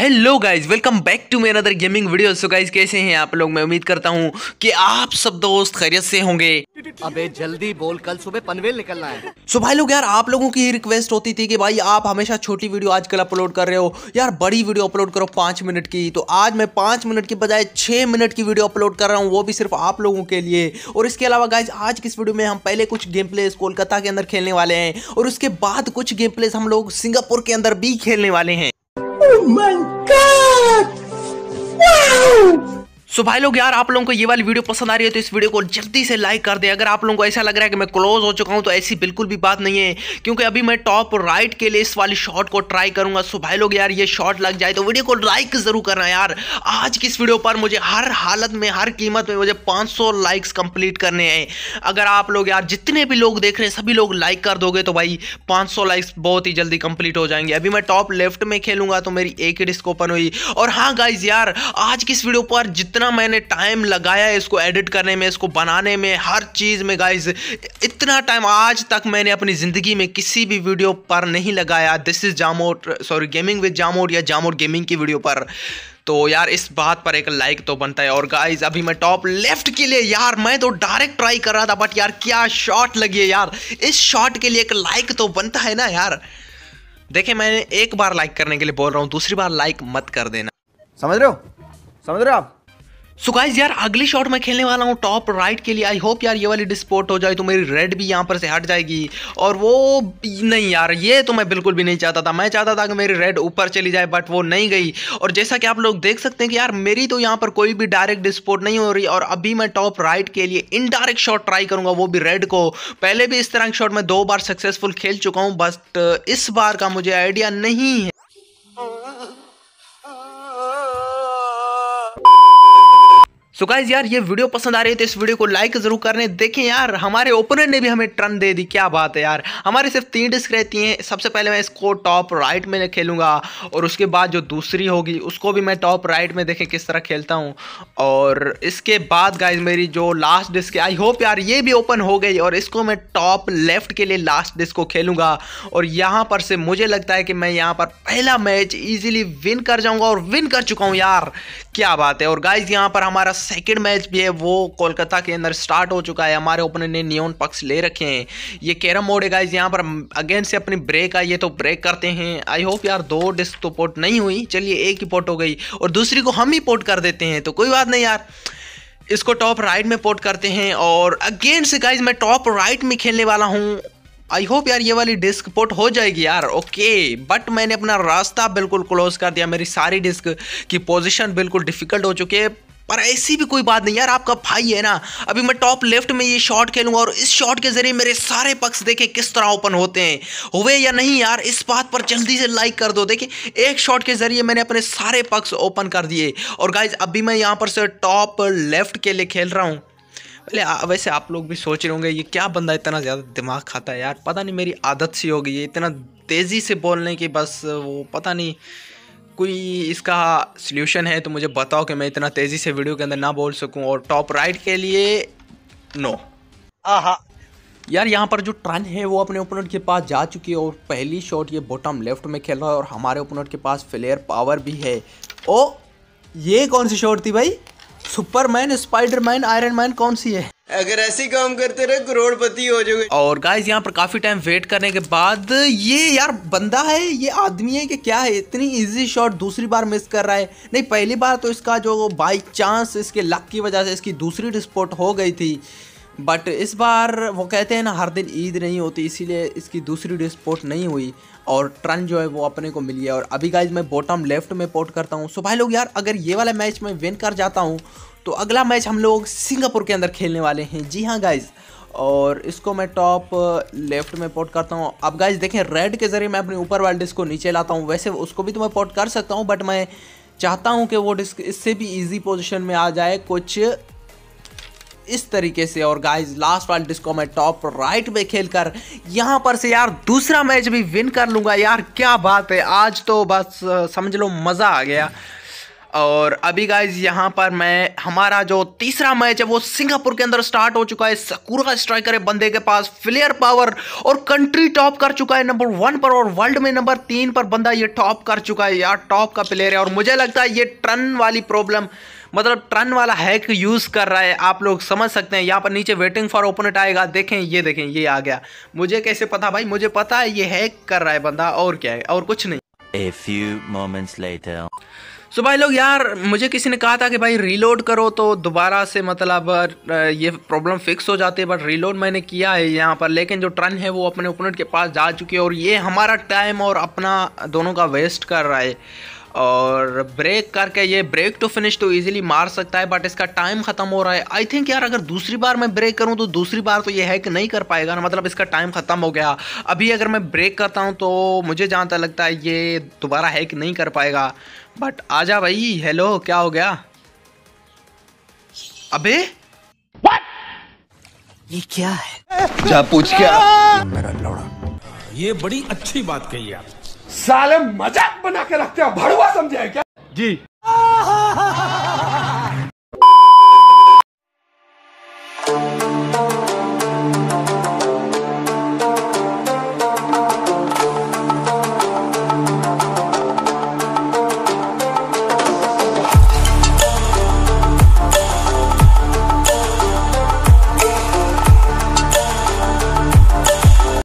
Hello guys welcome back to मेर other gaming video so guys कैसे हैं आप लोग मैं उम्मीद करता हूं कि आप सब दोस्त खैरियत से होंगे अबे जल्दी बोल कल सुबह पनवेल निकलना है सो भाई लोग यार आप लोगों की रिक्वेस्ट होती थी कि भाई आप हमेशा छोटी वीडियो आजकल अपलोड कर रहे हो यार बड़ी वीडियो अपलोड करो पांच मिनट की तो आज मैं पांच मिनट की बजाय छह मिनट की वीडियो अपलोड कर रहा हूँ वो भी सिर्फ आप लोगों के लिए और इसके अलावा गाइज आज किस वीडियो में हम पहले कुछ गेम प्लेस कोलकाता के अंदर खेलने वाले हैं और उसके बाद कुछ गेम प्लेस हम लोग सिंगापुर के अंदर भी खेलने वाले हैं my god! Wow! सो भाई लोग यार आप लोगों को ये वाली वीडियो पसंद आ रही है तो इस वीडियो को जल्दी से लाइक कर दें अगर आप लोगों को ऐसा लग रहा है कि मैं क्लोज हो चुका हूँ तो ऐसी बिल्कुल भी बात नहीं है क्योंकि अभी मैं टॉप राइट के लिए इस वाली शॉट को ट्राई करूंगा सो भाई लोग यार ये शॉट लग जाए तो वीडियो को लाइक जरूर करना यार आज की इस वीडियो पर मुझे हर हालत में हर कीमत में मुझे पाँच लाइक्स कंप्लीट करने हैं अगर आप लोग यार जितने भी लोग देख रहे हैं सभी लोग लाइक कर दोगे तो भाई पाँच लाइक्स बहुत ही जल्दी कंप्लीट हो जाएंगे अभी मैं टॉप लेफ्ट में खेलूंगा तो मेरी एक ही ओपन हुई और हाँ गाइज यार आज की इस वीडियो पर जितना इतना मैंने टाइम लगाया इसको एडिट करने में इसको बनाने में हर चीज़ में गाइज इतना टाइम आज तक मैंने अपनी ज़िंदगी में किसी भी वीडियो पर नहीं लगाया दिस इज़ जामोट सॉरी गेमिंग विद जामोट या जामोट गेमिंग की वीडियो पर तो यार इस बात पर एक लाइक तो बनता है और गाइज अभी मैं टॉप लेफ्ट के लिए यार मैं तो डायरेक्ट ट्राई कर रहा था बट यार क्या शॉट लगी है यार इस शॉट के लिए एक लाइक तो बनता है ना यार देखे मैंने एक बार लाइक करने के लिए बोल रहा हूँ दूसरी बार लाइक मत कर देना समझ रहे हो समझ रहे हो आप सो गाइज यार अगली शॉट मैं खेलने वाला हूँ टॉप राइट के लिए आई होप यार ये वाली डिस्पोर्ट हो जाए तो मेरी रेड भी यहाँ पर से हट जाएगी और वो नहीं यार ये तो मैं बिल्कुल भी नहीं चाहता था मैं चाहता था कि मेरी रेड ऊपर चली जाए बट वो नहीं गई और जैसा कि आप लोग देख सकते हैं कि यार मेरी तो यहाँ पर कोई भी डायरेक्ट डिस्पोर्ट नहीं हो रही और अभी मैं टॉप राइट के लिए इनडायरेक्ट शॉट ट्राई करूँगा वो भी रेड को पहले भी इस तरह की शॉट मैं दो बार सक्सेसफुल खेल चुका हूँ बट uh, इस बार का मुझे आइडिया नहीं है oh, सो गाइज यार ये वीडियो पसंद आ रही है तो इस वीडियो को लाइक जरूर करने देखें यार हमारे ओपनर ने भी हमें टर्न दे दी क्या बात है यार हमारे सिर्फ तीन डिस्क रहती हैं सबसे पहले मैं इसको टॉप राइट में खेलूंगा और उसके बाद जो दूसरी होगी उसको भी मैं टॉप राइट में देखें किस तरह खेलता हूँ और इसके बाद गाइज मेरी जो लास्ट डिस्क है आई होप यार ये भी ओपन हो गई और इसको मैं टॉप लेफ्ट के लिए लास्ट डिस्क को खेलूंगा और यहाँ पर से मुझे लगता है कि मैं यहाँ पर पहला मैच ईजिली विन कर जाऊँगा और विन कर चुका हूँ यार क्या बात है और गाइज यहाँ पर हमारा सेकंड मैच भी है वो कोलकाता के अंदर स्टार्ट हो चुका है हमारे ओपनर ने नियोन पक्ष ले रखे हैं ये कैरम बोर्ड है गाइज यहाँ पर अगेन से अपनी ब्रेक आई है तो ब्रेक करते हैं आई होप यार दो डिस्क तो पोट नहीं हुई चलिए एक ही पोट हो गई और दूसरी को हम ही पोट कर देते हैं तो कोई बात नहीं यार इसको टॉप राइट में पोट करते हैं और अगेन से गाइज मैं टॉप राइट में खेलने वाला हूँ आई होप यार ये वाली डिस्क पोर्ट हो जाएगी यार ओके बट मैंने अपना रास्ता बिल्कुल क्लोज कर दिया मेरी सारी डिस्क की पोजिशन बिल्कुल डिफिकल्ट हो चुकी है पर ऐसी भी कोई बात नहीं यार आपका भाई है ना अभी मैं टॉप लेफ्ट में ये शॉट खेलूंगा और इस शॉट के जरिए मेरे सारे पक्ष देखे किस तरह ओपन होते हैं हुए या नहीं यार इस बात पर जल्दी से लाइक कर दो देखिए एक शॉट के जरिए मैंने अपने सारे पक्ष ओपन कर दिए और गाइज अभी मैं यहाँ पर से टॉप लेफ्ट के लिए खेल रहा हूँ पहले वैसे आप लोग भी सोच रहे होंगे ये क्या बंदा इतना ज़्यादा दिमाग खाता है यार पता नहीं मेरी आदत सी हो गई है इतना तेज़ी से बोलने की बस वो पता नहीं कोई इसका सलूशन है तो मुझे बताओ कि मैं इतना तेज़ी से वीडियो के अंदर ना बोल सकूं और टॉप राइट के लिए नो आहा यार यहाँ पर जो ट्रन है वो अपने ओपोनेंट के पास जा चुकी है और पहली शॉट ये बॉटम लेफ्ट में खेल रहा है और हमारे ओपोनेंट के पास फ्लेयर पावर भी है ओ ये कौन सी शॉट थी भाई सुपरमैन स्पाइडरमैन आयरन मैन कौन सी है अगर ऐसे काम करते रहे करोड़पति हो जाओगे और गाइस यहाँ पर काफी टाइम वेट करने के बाद ये यार बंदा है ये आदमी है कि क्या है इतनी इजी शॉट दूसरी बार मिस कर रहा है नहीं पहली बार तो इसका जो बाई चांस इसके लक की वजह से इसकी दूसरी डिस्पोर्ट हो गई थी बट इस बार वो कहते हैं ना हर दिन ईद नहीं होती इसीलिए इसकी दूसरी डिस्पोर्ट नहीं हुई और ट्रन जो है वो अपने को मिली है और अभी गाइज मैं बॉटम लेफ्ट में पोर्ट करता हूँ सो भाई लोग यार अगर ये वाला मैच मैं विन कर जाता हूँ तो अगला मैच हम लोग सिंगापुर के अंदर खेलने वाले हैं जी हाँ गाइज़ और इसको मैं टॉप लेफ्ट uh, में पोट करता हूँ अब गाइज देखें रेड के ज़रिए मैं अपने ऊपर वाले डिस्क को नीचे लाता हूँ वैसे उसको भी तो मैं पोट कर सकता हूँ बट मैं चाहता हूँ कि वो डिस्क इससे भी ईजी पोजिशन में आ जाए कुछ इस तरीके से और गाइज लास्ट वाले डिस्क को मैं टॉप राइट में कर यहाँ पर से यार दूसरा मैच भी विन कर लूँगा यार क्या बात है आज तो बस uh, समझ लो मज़ा आ गया और अभी गाइज यहाँ पर मैं हमारा जो तीसरा मैच है वो सिंगापुर के अंदर स्टार्ट हो चुका है सकूरा स्ट्राइकर है बंदे के पास फ्लेयर पावर और कंट्री टॉप कर चुका है नंबर वन पर और वर्ल्ड में नंबर तीन पर बंदा ये टॉप कर चुका है यार टॉप का प्लेयर है और मुझे लगता है ये ट्रन वाली प्रॉब्लम मतलब ट्रन वाला हैक यूज़ कर रहा है आप लोग समझ सकते हैं यहाँ पर नीचे वेटिंग फॉर ओपोनेंट आएगा देखें ये देखें ये आ गया मुझे कैसे पता भाई मुझे पता है ये हैक कर रहा है बंदा और क्या है और कुछ नहीं A few moments later. So so भाई लोग यार मुझे किसी ने कहा था कि भाई रीलोड करो तो दोबारा से मतलब ये प्रॉब्लम फिक्स हो जाती है बट रीलोड मैंने किया है यहाँ पर लेकिन जो ट्रन है वो अपने ओपोनेंट के पास जा चुकी है और ये हमारा टाइम और अपना दोनों का वेस्ट कर रहा है और ब्रेक करके ये ब्रेक टू फिनिश तो इजीली मार सकता है बट इसका टाइम ख़त्म हो रहा है आई थिंक यार अगर दूसरी बार मैं ब्रेक करूँ तो दूसरी बार तो ये हैक नहीं कर पाएगा ना मतलब इसका टाइम ख़त्म हो गया अभी अगर मैं ब्रेक करता हूँ तो मुझे जहाँ तक लगता है ये दोबारा हैक नहीं कर पाएगा बट आजा भाई हेलो क्या हो गया अबे What? ये क्या है जा पूछ क्या मेरा लौड़ा ये बड़ी अच्छी बात कही आपने साले मजाक बना के रखते हो भड़वा समझे क्या जी